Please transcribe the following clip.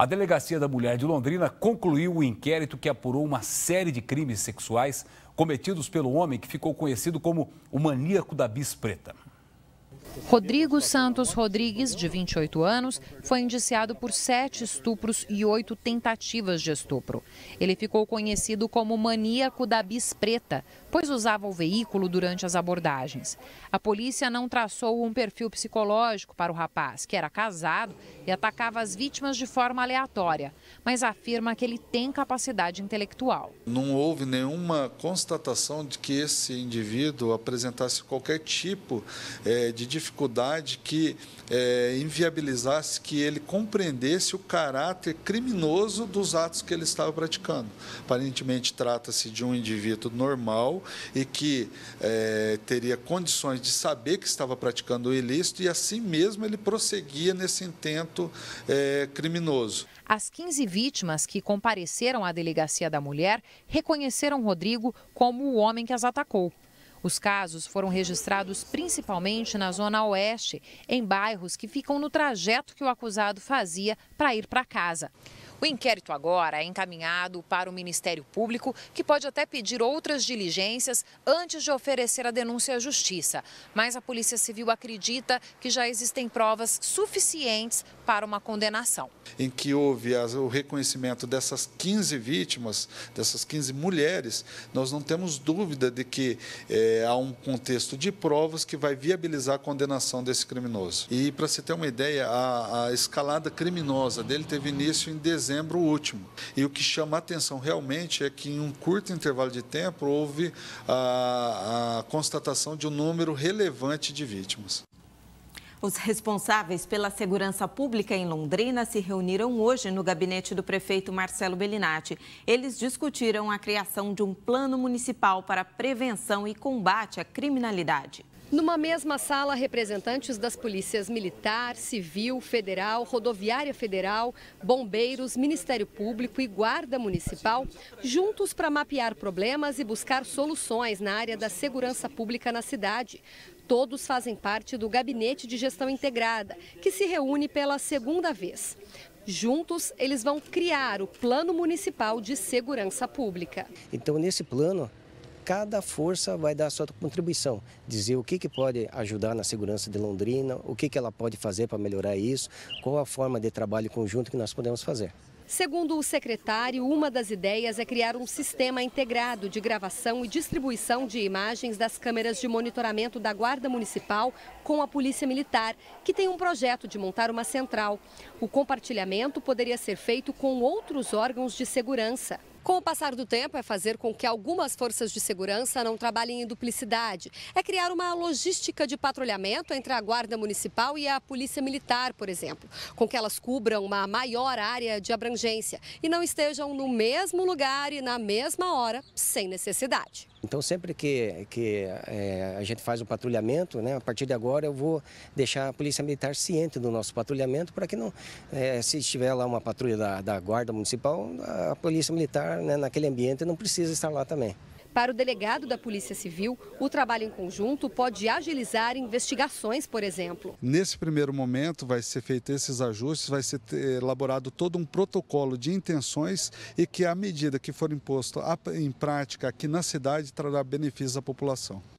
A Delegacia da Mulher de Londrina concluiu o inquérito que apurou uma série de crimes sexuais cometidos pelo homem que ficou conhecido como o maníaco da bis preta. Rodrigo Santos Rodrigues, de 28 anos, foi indiciado por sete estupros e oito tentativas de estupro. Ele ficou conhecido como maníaco da bis preta, pois usava o veículo durante as abordagens. A polícia não traçou um perfil psicológico para o rapaz, que era casado e atacava as vítimas de forma aleatória, mas afirma que ele tem capacidade intelectual. Não houve nenhuma constatação de que esse indivíduo apresentasse qualquer tipo é, de dificuldade que é, inviabilizasse que ele compreendesse o caráter criminoso dos atos que ele estava praticando. Aparentemente, trata-se de um indivíduo normal e que é, teria condições de saber que estava praticando o ilícito e, assim mesmo, ele prosseguia nesse intento é, criminoso. As 15 vítimas que compareceram à delegacia da mulher reconheceram Rodrigo como o homem que as atacou. Os casos foram registrados principalmente na zona oeste, em bairros que ficam no trajeto que o acusado fazia para ir para casa. O inquérito agora é encaminhado para o Ministério Público, que pode até pedir outras diligências antes de oferecer a denúncia à Justiça. Mas a Polícia Civil acredita que já existem provas suficientes para uma condenação. Em que houve o reconhecimento dessas 15 vítimas, dessas 15 mulheres, nós não temos dúvida de que é, há um contexto de provas que vai viabilizar a condenação desse criminoso. E para se ter uma ideia, a, a escalada criminosa dele teve início em dezembro último. E o que chama a atenção realmente é que em um curto intervalo de tempo houve a, a constatação de um número relevante de vítimas. Os responsáveis pela segurança pública em Londrina se reuniram hoje no gabinete do prefeito Marcelo Bellinati. Eles discutiram a criação de um plano municipal para prevenção e combate à criminalidade. Numa mesma sala, representantes das polícias militar, civil, federal, rodoviária federal, bombeiros, Ministério Público e Guarda Municipal, juntos para mapear problemas e buscar soluções na área da segurança pública na cidade. Todos fazem parte do Gabinete de Gestão Integrada, que se reúne pela segunda vez. Juntos, eles vão criar o Plano Municipal de Segurança Pública. Então, nesse plano, cada força vai dar a sua contribuição, dizer o que, que pode ajudar na segurança de Londrina, o que, que ela pode fazer para melhorar isso, qual a forma de trabalho conjunto que nós podemos fazer. Segundo o secretário, uma das ideias é criar um sistema integrado de gravação e distribuição de imagens das câmeras de monitoramento da Guarda Municipal com a Polícia Militar, que tem um projeto de montar uma central. O compartilhamento poderia ser feito com outros órgãos de segurança. Com o passar do tempo, é fazer com que algumas forças de segurança não trabalhem em duplicidade. É criar uma logística de patrulhamento entre a Guarda Municipal e a Polícia Militar, por exemplo, com que elas cubram uma maior área de abrangência e não estejam no mesmo lugar e na mesma hora, sem necessidade. Então, sempre que, que é, a gente faz o patrulhamento, né, a partir de agora eu vou deixar a Polícia Militar ciente do nosso patrulhamento para que não, é, se estiver lá uma patrulha da, da Guarda Municipal, a Polícia Militar né, naquele ambiente não precisa estar lá também. Para o delegado da Polícia Civil, o trabalho em conjunto pode agilizar investigações, por exemplo. Nesse primeiro momento, vai ser feito esses ajustes, vai ser eh, elaborado todo um protocolo de intenções e que, à medida que for imposto em prática aqui na cidade, trará benefícios à população.